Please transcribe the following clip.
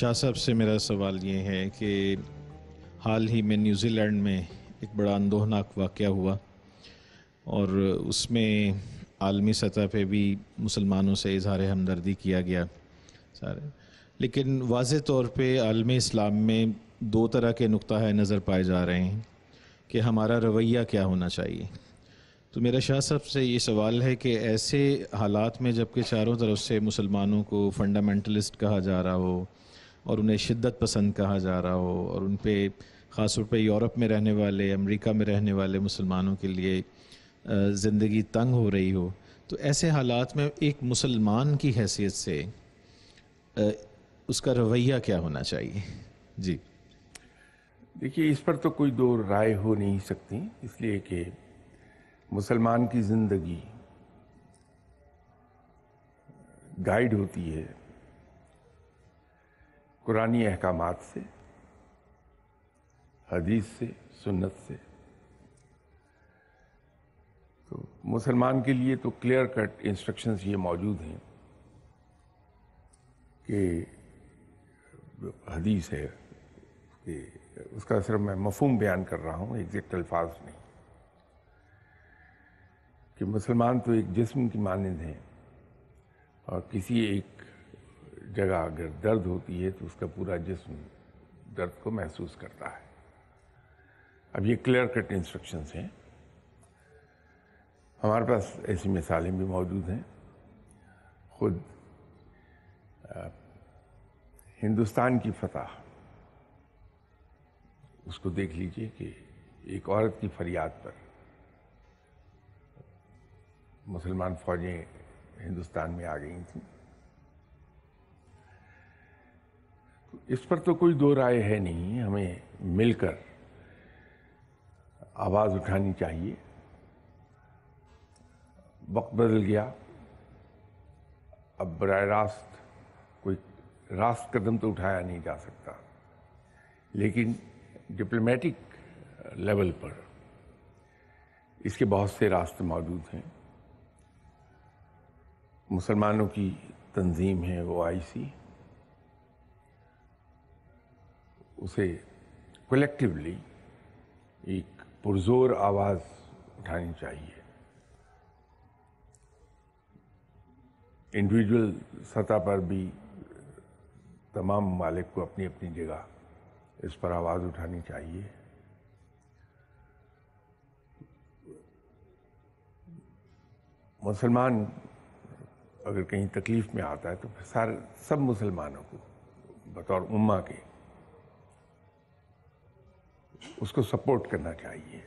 शाह साहब से मेरा सवाल ये है कि हाल ही में न्यूज़ीलैंड में एक बड़ा अंदोहनाक वाक़ हुआ और उसमें आलमी सतह पे भी मुसलमानों से इजहार हमदर्दी किया गया सारे लेकिन वाज तौर पे आलमी इस्लाम में दो तरह के नुक़ है नज़र पाए जा रहे हैं कि हमारा रवैया क्या होना चाहिए तो मेरा शाह साहब से ये सवाल है कि ऐसे हालात में जबकि चारों तरफ से मुसलमानों को फंडामेंटलिस्ट कहा जा रहा हो और उन्हें शिद्दत पसंद कहा जा रहा हो और उन पर ख़ास तौर पर यूरोप में रहने वाले अमेरिका में रहने वाले मुसलमानों के लिए ज़िंदगी तंग हो रही हो तो ऐसे हालात में एक मुसलमान की हैसियत से उसका रवैया क्या होना चाहिए जी देखिए इस पर तो कोई दो राय हो नहीं सकती इसलिए कि मुसलमान की ज़िंदगी गाइड होती है कुरानी अहकाम से हदीस से सुन्नत से तो मुसलमान के लिए तो क्लियर कट इंस्ट्रक्शंस ये मौजूद हैं कि हदीस है कि उसका सिर्फ मैं मफहम बयान कर रहा हूँ एग्जैक्ट अल्फाज नहीं कि मुसलमान तो एक जिस्म की मानंद हैं और किसी एक जगह अगर दर्द होती है तो उसका पूरा जिसम दर्द को महसूस करता है अब ये क्लियर कट इंस्ट्रक्शंस हैं हमारे पास ऐसी मिसालें भी मौजूद हैं खुद हिंदुस्तान की फतह उसको देख लीजिए कि एक औरत की फरियाद पर मुसलमान फ़ौजें हिंदुस्तान में आ गई थी इस पर तो कोई दो राय है नहीं हमें मिलकर आवाज़ उठानी चाहिए वक्त बदल गया अब बर रास्त कोई रास्त कदम तो उठाया नहीं जा सकता लेकिन डिप्लोमेटिक लेवल पर इसके बहुत से रास्ते मौजूद हैं मुसलमानों की तंजीम है वो आईसी उसे कलेक्टिवली एक पुरजोर आवाज़ उठानी चाहिए इंडिविजुअल सतह पर भी तमाम मालिक को अपनी अपनी जगह इस पर आवाज़ उठानी चाहिए मुसलमान अगर कहीं तकलीफ़ में आता है तो फिर सारे सब मुसलमानों को बतौर उम्मा के उसको सपोर्ट करना चाहिए